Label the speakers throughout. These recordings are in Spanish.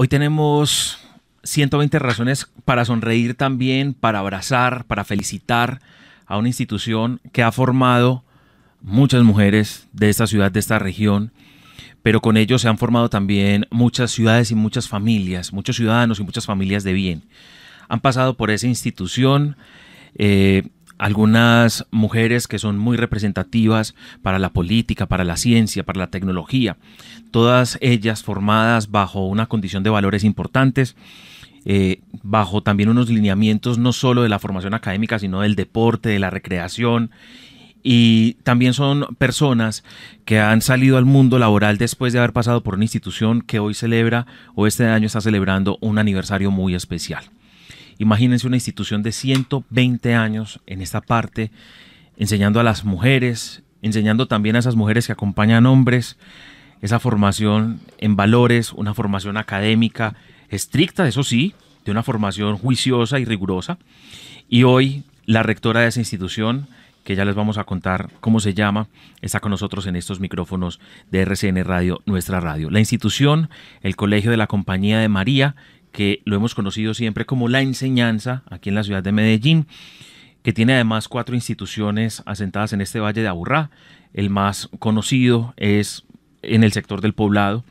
Speaker 1: Hoy tenemos 120 razones para sonreír también, para abrazar, para felicitar a una institución que ha formado muchas mujeres de esta ciudad, de esta región, pero con ello se han formado también muchas ciudades y muchas familias, muchos ciudadanos y muchas familias de bien. Han pasado por esa institución, eh, algunas mujeres que son muy representativas para la política, para la ciencia, para la tecnología, todas ellas formadas bajo una condición de valores importantes. Eh, bajo también unos lineamientos no solo de la formación académica, sino del deporte, de la recreación y también son personas que han salido al mundo laboral después de haber pasado por una institución que hoy celebra o este año está celebrando un aniversario muy especial. Imagínense una institución de 120 años en esta parte, enseñando a las mujeres, enseñando también a esas mujeres que acompañan hombres, esa formación en valores, una formación académica estricta, eso sí, de una formación juiciosa y rigurosa. Y hoy la rectora de esa institución, que ya les vamos a contar cómo se llama, está con nosotros en estos micrófonos de RCN Radio, nuestra radio. La institución, el Colegio de la Compañía de María, que lo hemos conocido siempre como la enseñanza aquí en la ciudad de Medellín, que tiene además cuatro instituciones asentadas en este valle de Aburrá. El más conocido es en el sector del poblado,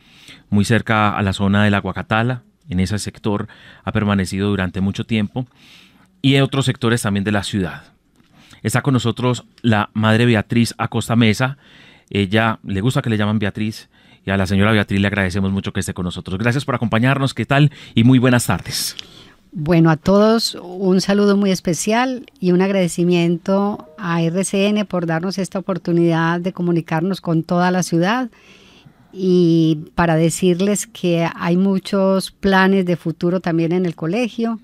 Speaker 1: muy cerca a la zona del Aguacatala. En ese sector ha permanecido durante mucho tiempo y en otros sectores también de la ciudad. Está con nosotros la madre Beatriz Acosta Mesa. Ella le gusta que le llaman Beatriz y a la señora Beatriz le agradecemos mucho que esté con nosotros. Gracias por acompañarnos, ¿qué tal? Y muy buenas tardes.
Speaker 2: Bueno, a todos un saludo muy especial y un agradecimiento a RCN por darnos esta oportunidad de comunicarnos con toda la ciudad y para decirles que hay muchos planes de futuro también en el colegio.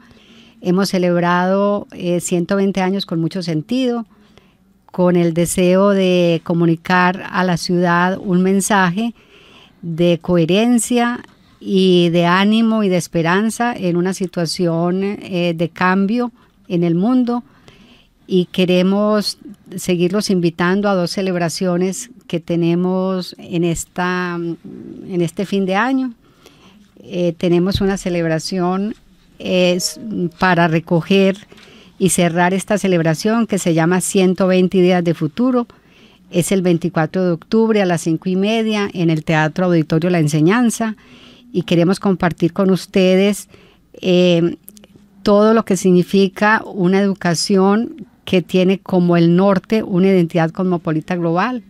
Speaker 2: Hemos celebrado 120 eh, años con mucho sentido, con el deseo de comunicar a la ciudad un mensaje de coherencia y de ánimo y de esperanza en una situación eh, de cambio en el mundo y queremos seguirlos invitando a dos celebraciones que tenemos en, esta, en este fin de año. Eh, tenemos una celebración es para recoger y cerrar esta celebración que se llama 120 días de futuro, es el 24 de octubre a las 5 y media en el Teatro Auditorio La Enseñanza y queremos compartir con ustedes eh, todo lo que significa una educación que tiene como el norte una identidad cosmopolita global,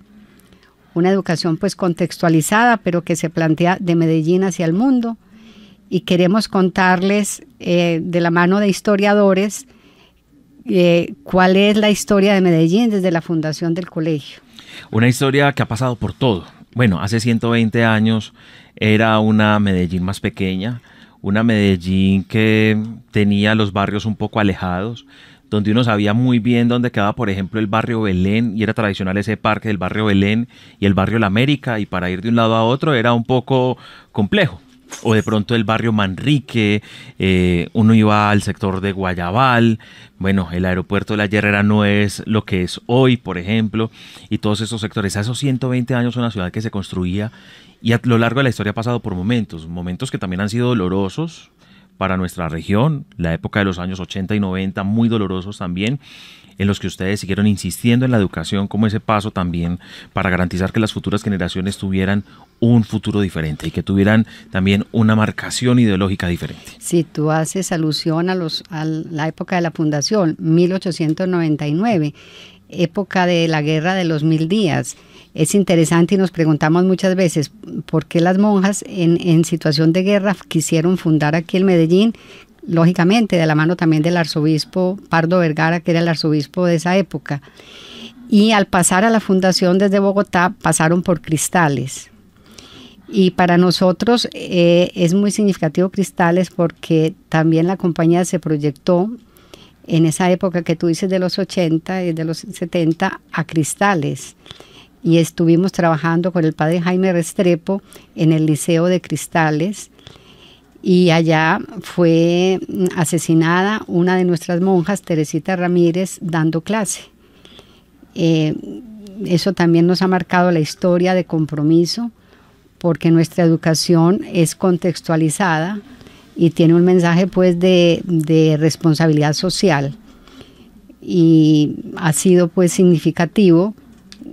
Speaker 2: una educación pues contextualizada, pero que se plantea de Medellín hacia el mundo. Y queremos contarles eh, de la mano de historiadores eh, cuál es la historia de Medellín desde la fundación del colegio.
Speaker 1: Una historia que ha pasado por todo. Bueno, hace 120 años era una Medellín más pequeña, una Medellín que tenía los barrios un poco alejados, donde uno sabía muy bien dónde quedaba, por ejemplo, el barrio Belén, y era tradicional ese parque del barrio Belén y el barrio La América, y para ir de un lado a otro era un poco complejo o de pronto el barrio Manrique, eh, uno iba al sector de Guayabal, bueno, el aeropuerto de la Herrera no es lo que es hoy, por ejemplo, y todos esos sectores. a esos 120 años una ciudad que se construía y a lo largo de la historia ha pasado por momentos, momentos que también han sido dolorosos para nuestra región, la época de los años 80 y 90, muy dolorosos también, en los que ustedes siguieron insistiendo en la educación como ese paso también para garantizar que las futuras generaciones tuvieran un futuro diferente y que tuvieran también una marcación
Speaker 2: ideológica diferente. Si tú haces alusión a, los, a la época de la fundación, 1899, época de la guerra de los mil días, es interesante y nos preguntamos muchas veces por qué las monjas en, en situación de guerra quisieron fundar aquí el Medellín, lógicamente de la mano también del arzobispo Pardo Vergara, que era el arzobispo de esa época. Y al pasar a la fundación desde Bogotá, pasaron por Cristales. Y para nosotros eh, es muy significativo Cristales porque también la compañía se proyectó en esa época que tú dices de los 80 y de los 70 a Cristales. Y estuvimos trabajando con el padre Jaime Restrepo en el Liceo de Cristales y allá fue mm, asesinada una de nuestras monjas, Teresita Ramírez, dando clase. Eh, eso también nos ha marcado la historia de compromiso, porque nuestra educación es contextualizada y tiene un mensaje pues de, de responsabilidad social y ha sido pues significativo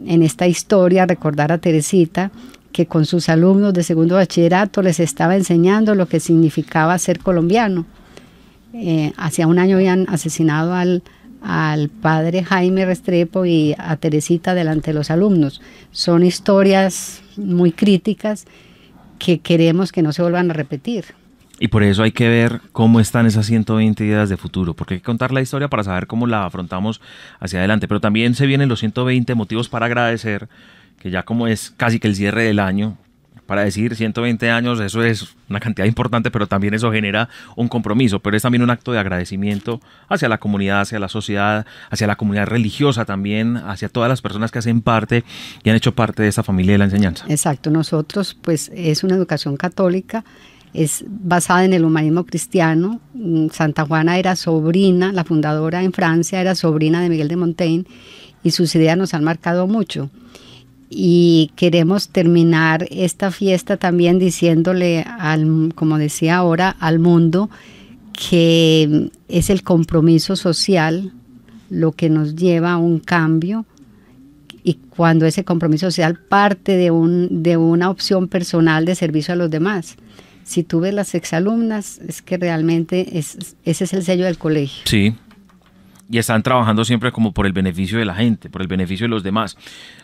Speaker 2: en esta historia recordar a Teresita que con sus alumnos de segundo bachillerato les estaba enseñando lo que significaba ser colombiano. Eh, hacia hacía un año habían asesinado al, al padre Jaime Restrepo y a Teresita delante de los alumnos. Son historias muy críticas que queremos que no se vuelvan a repetir.
Speaker 1: Y por eso hay que ver cómo están esas 120 ideas de futuro, porque hay que contar la historia para saber cómo la afrontamos hacia adelante. Pero también se vienen los 120 motivos para agradecer que ya como es casi que el cierre del año, para decir 120 años, eso es una cantidad importante, pero también eso genera un compromiso, pero es también un acto de agradecimiento hacia la comunidad, hacia la sociedad, hacia la comunidad religiosa también, hacia todas las personas que hacen parte y han hecho parte de esta familia de la enseñanza.
Speaker 2: Exacto, nosotros pues es una educación católica, es basada en el humanismo cristiano, mm, Santa Juana era sobrina, la fundadora en Francia era sobrina de Miguel de Montaigne y sus ideas nos han marcado mucho y queremos terminar esta fiesta también diciéndole, al, como decía ahora, al mundo que es el compromiso social lo que nos lleva a un cambio y cuando ese compromiso social parte de, un, de una opción personal de servicio a los demás. Si tú ves las exalumnas, es que realmente es, ese es el sello del colegio.
Speaker 1: Sí, y están trabajando siempre como por el beneficio de la gente, por el beneficio de los demás.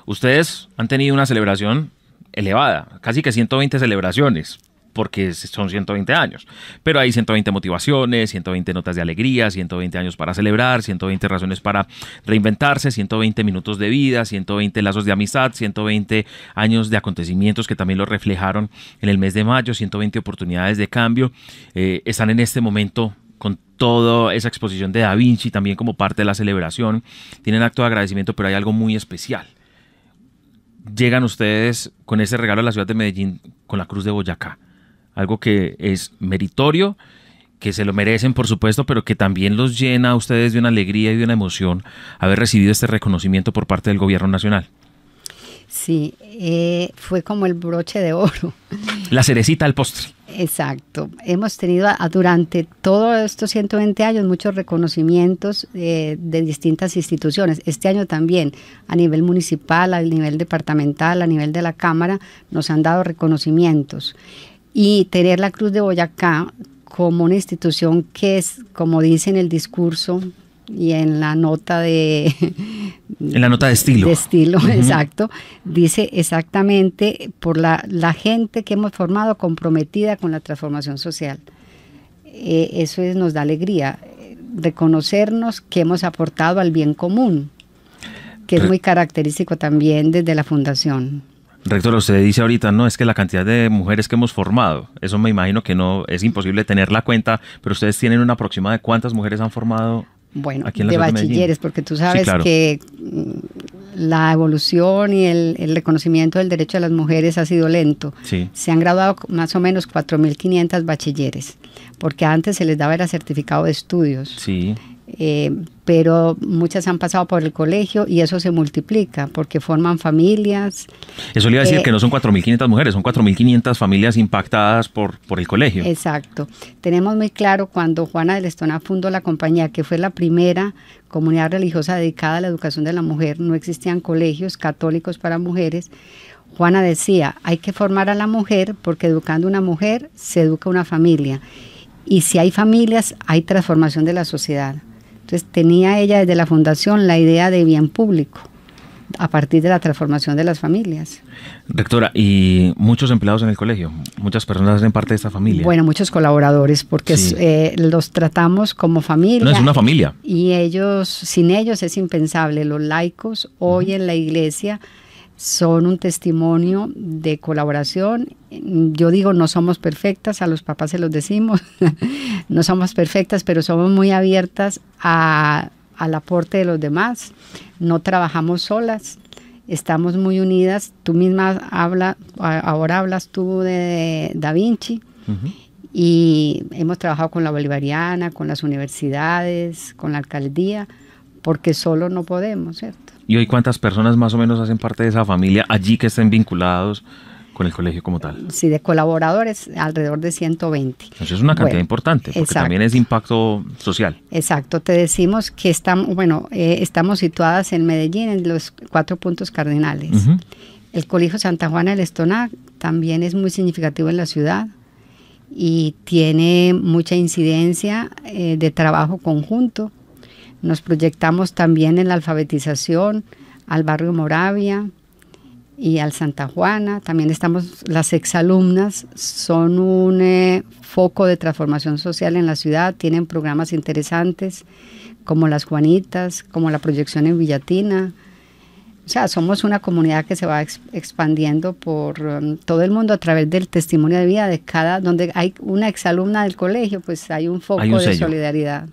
Speaker 1: Ustedes han tenido una celebración elevada, casi que 120 celebraciones porque son 120 años. Pero hay 120 motivaciones, 120 notas de alegría, 120 años para celebrar, 120 razones para reinventarse, 120 minutos de vida, 120 lazos de amistad, 120 años de acontecimientos que también lo reflejaron en el mes de mayo, 120 oportunidades de cambio. están en este momento con toda esa exposición de Da Vinci también como parte de la celebración. Tienen acto de agradecimiento, pero hay algo muy especial. Llegan ustedes con ese regalo a la ciudad de Medellín con la Cruz de Boyacá. Algo que es meritorio, que se lo merecen por supuesto, pero que también los llena a ustedes de una alegría y de una emoción haber recibido este reconocimiento por parte del gobierno nacional.
Speaker 2: Sí, eh, fue como el broche de oro
Speaker 1: la cerecita al postre.
Speaker 2: Exacto. Hemos tenido durante todos estos 120 años muchos reconocimientos eh, de distintas instituciones. Este año también, a nivel municipal, a nivel departamental, a nivel de la Cámara, nos han dado reconocimientos. Y tener la Cruz de Boyacá como una institución que es, como dice en el discurso y en la nota de...
Speaker 1: En la nota de estilo. De estilo, exacto.
Speaker 2: Dice exactamente por la, gente que hemos formado comprometida con la transformación social. Eh, eso es, nos da alegría, eh, reconocernos que hemos aportado al bien común, que es muy característico también desde la fundación.
Speaker 1: Rector, usted dice ahorita, no, es que la cantidad de mujeres que hemos formado, eso me imagino que no, es imposible tener la cuenta, pero ustedes tienen una aproximada de cuántas mujeres han formado
Speaker 2: bueno, de bachilleres, porque tú sabes que mm, la evolución y el, reconocimiento del derecho de las mujeres ha sido lento. Se han graduado más o menos 4.500 bachilleres, porque antes se les daba el certificado de estudios. Sí. Eh, pero muchas han pasado por el colegio y eso se multiplica porque forman familias.
Speaker 1: Eso le iba a decir eh, que no son 4.500 mujeres, son 4.500 familias impactadas por, por el colegio.
Speaker 2: Exacto. Tenemos muy claro cuando Juana del Estona fundó la compañía, que fue la primera comunidad religiosa dedicada a la educación de la mujer, no existían colegios católicos para mujeres. Juana decía, hay que formar a la mujer porque educando una mujer se educa una familia. Y si hay familias, hay transformación de la sociedad. Entonces tenía ella desde la fundación la idea de bien público a partir de la transformación de las familias.
Speaker 1: Rectora, ¿y muchos empleados en el colegio? ¿Muchas personas hacen parte de esta familia?
Speaker 2: Bueno, muchos colaboradores, porque eh, los tratamos como familia. No, es una familia. Y ellos, sin ellos es impensable. Los laicos hoy en la iglesia son un testimonio de colaboración. Yo digo, no somos perfectas, a los papás se los decimos, no somos perfectas, pero somos muy abiertas al aporte de los demás. No trabajamos solas, estamos muy unidas. Tú misma habla, ahora hablas tú de Da Vinci. Y hemos trabajado con la Bolivariana, con las universidades, con la alcaldía, porque solo no podemos, ¿cierto?
Speaker 1: ¿Y hoy cuántas personas más o menos hacen parte de esa familia allí que estén vinculados con el colegio como tal? Sí,
Speaker 2: de colaboradores alrededor de 120.
Speaker 1: Entonces es una cantidad importante, porque también es impacto social.
Speaker 2: Exacto, te decimos que estamos, bueno, eh, estamos situadas en Medellín en los cuatro puntos cardinales. El Colegio Santa Juana del Estona también es muy significativo en la ciudad y tiene mucha incidencia eh, de trabajo conjunto nos proyectamos también en la alfabetización al barrio Moravia y al Santa Juana. También estamos, las exalumnas son un eh, foco de transformación social en la ciudad, tienen programas interesantes como las Juanitas, como la proyección en Villatina. O sea, somos una comunidad que se va expandiendo por um, todo el mundo a través del testimonio de vida de cada, donde hay una exalumna del colegio, pues hay un foco de solidaridad.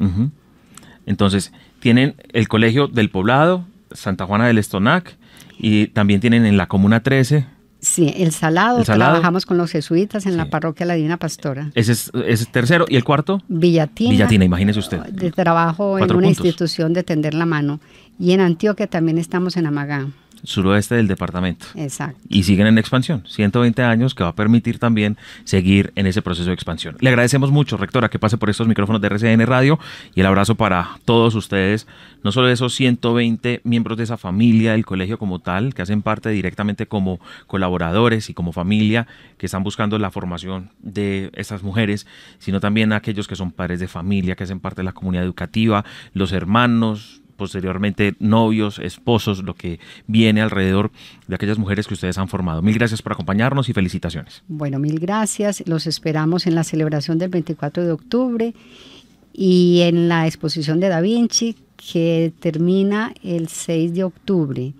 Speaker 1: Entonces, tienen el colegio del poblado, Santa Juana del Estonac, y también tienen en la Comuna 13.
Speaker 2: Sí, el salado, trabajamos con los jesuitas en la parroquia La Divina Pastora.
Speaker 1: Ese es, el tercero. ¿Y el cuarto?
Speaker 2: Villatina. Villatina,
Speaker 1: imagínese usted. De
Speaker 2: trabajo en una institución de tender la mano. Y en Antioquia también estamos en Amagá
Speaker 1: suroeste del departamento. Exacto. Y siguen en expansión, 120 años que va a permitir también seguir en ese proceso de expansión. Le agradecemos mucho, rectora, que pase por estos micrófonos de RCN Radio y el abrazo para todos ustedes, no solo esos 120 miembros de esa familia del colegio como tal, que hacen parte directamente como colaboradores y como familia que están buscando la formación de estas mujeres, sino también aquellos que son padres de familia, que hacen parte de la comunidad educativa, los hermanos, posteriormente novios, esposos, lo que viene alrededor de aquellas mujeres que ustedes han formado. Mil gracias por acompañarnos y felicitaciones.
Speaker 2: Bueno, mil gracias. Los esperamos en la celebración del 24 de octubre y en la exposición de Da Vinci que termina el 6 de octubre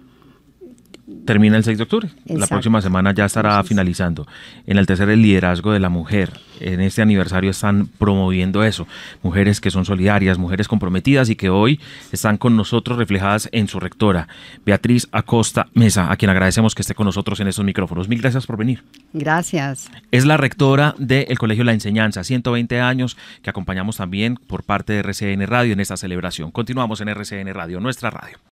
Speaker 1: termina el 6 de octubre. La próxima semana ya estará finalizando. En el tercer, el liderazgo de la mujer. En este aniversario están promoviendo eso. Mujeres que son solidarias, mujeres comprometidas y que hoy están con nosotros reflejadas en su rectora, Beatriz Acosta Mesa, a quien agradecemos que esté con nosotros en estos micrófonos. Mil gracias por venir.
Speaker 2: Gracias.
Speaker 1: Es la rectora del Colegio La Enseñanza, 120 años, que acompañamos también por parte de RCN Radio en esta celebración. Continuamos en RCN Radio, nuestra radio.